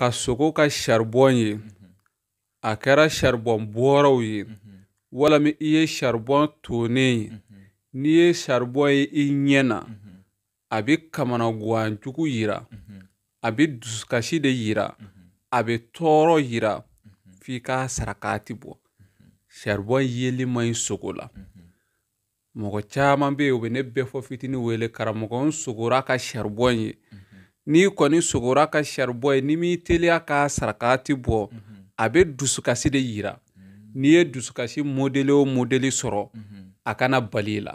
ka sogo ka saribɔn ye mm-hmm. a kɛra saribɔn bɔɔrɔw ye mm-hmm. walima i ye saribɔn tonen ye mm-hmm. n'i ye saribɔn ye i ɲɛ na a bɛ kamanaguwan yira a bɛ dusukasi de yira a bɛ tɔɔrɔ yira f'i k'a sara bɔ saribɔn yeli ma ɲi sogo la mɔgɔ caman bɛ yen u bɛ ne bɛɛ fɔ fitinin wele karamɔgɔ n sogora ka saribɔn ye n'i kɔni sogora ka saribɔ ye n'i m'i teliya k'a sara k'a ti bɔ a bɛ dusukasi de yira n'i ye dusukasi modeli o modeli sɔrɔ a kana bali i la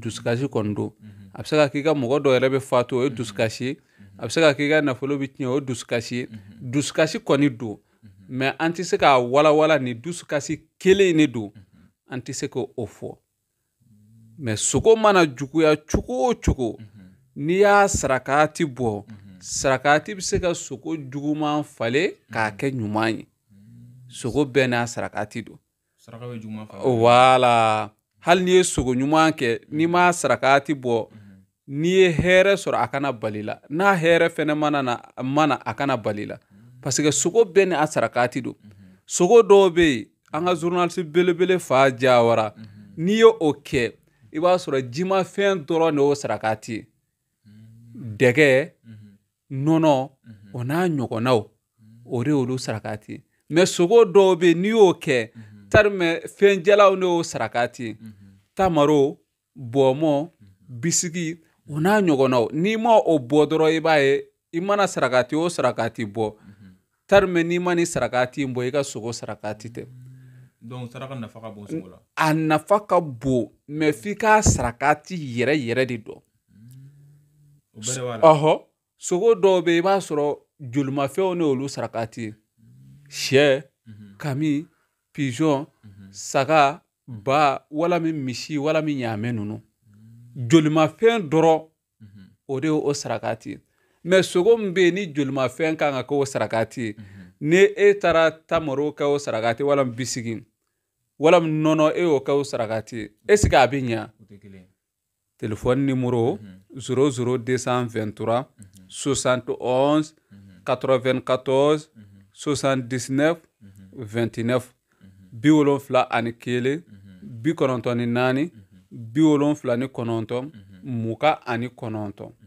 dusukasi kɔni don a bɛ se ka k'i ka mɔgɔ dɔ yɛrɛ bɛ faatu o ye dusukasi ye a bɛ se ka k'i ka nafolo bɛ tiɲɛ o ye dusukasi ye dusukasi kɔni do mɛ an tɛ se k'a walawala nin dusukasi kelen in de don an tɛ se k'o fɔ mɛ sogo mana juguya cogo o cogo n'i y'a sarakati bɔ sarakati bɛ se ka sogo juguman falen k'a mhm. kɛ ɲuman ye mm. sogo bɛɛ n'a sarakati don saraka bɛ juguman falen wala hali n'i ye sogo ɲuman kɛ n'i m'a sarakati bɔ mhm. n'i ye hɛrɛ sɔrɔ a kana bali la n'a hɛrɛ fɛnɛ mana na mana a kana bali la mhm. parce que sogo bɛɛ ni a sarakati don sogo dɔw bɛ yen an ka journaliste belebele faa jawara n'i ye o kɛ i b'a sɔrɔ jimafɛn dɔrɔn de y'o sarakati ye dɛgɛ mhm. nɔnɔ mhm. o n'a ɲɔgɔnnaw mhm. o de y'olu sarakati ye mɛ sogo dɔw bɛ yen n'i y'o kɛ tari mɛ fɛnjɛlaw ne y'o sarakati ye tamaro bɔmɔ bisigi o n'a ɲɔgɔnnaw n'i ma o bɔ dɔrɔn i b'a ye i mana sarakati o sarakati bɔ tari mɛ n'i ma nin sarakati in bɔ i ka sogo sarakati tɛ. donc saraka nafa ka bon sogo la. a nafa ka bon mɛ f'i k'a sarakati yɛrɛ yɛrɛ de dɔn. ɔhɔ sogo dɔw bɛ yen i b'a sɔrɔ jolimafɛnw ne olu sarakati ye sɛ mhm. kami pizɔn mhm. saga ba walami misi walami ɲaamɛ ninnu mhm. jolimafɛn dɔrɔn o de ye o sarakati ye mɛ sogo min bɛ yen ni jolimafɛn kan ka k'o sarakati ye ni e taara tamaro kɛ o sarakati walima bisigi walima nɔnɔ e y'o kɛ o sarakati ye est ce que a bɛ ɲa téléphone numéro 00 223 71 94 79 29 bi wolonfila ani kelen bi kɔnɔntɔn ni naani mhm. bi wolonfila ni kɔnɔntɔn mhm. mugan ani kɔnɔntɔn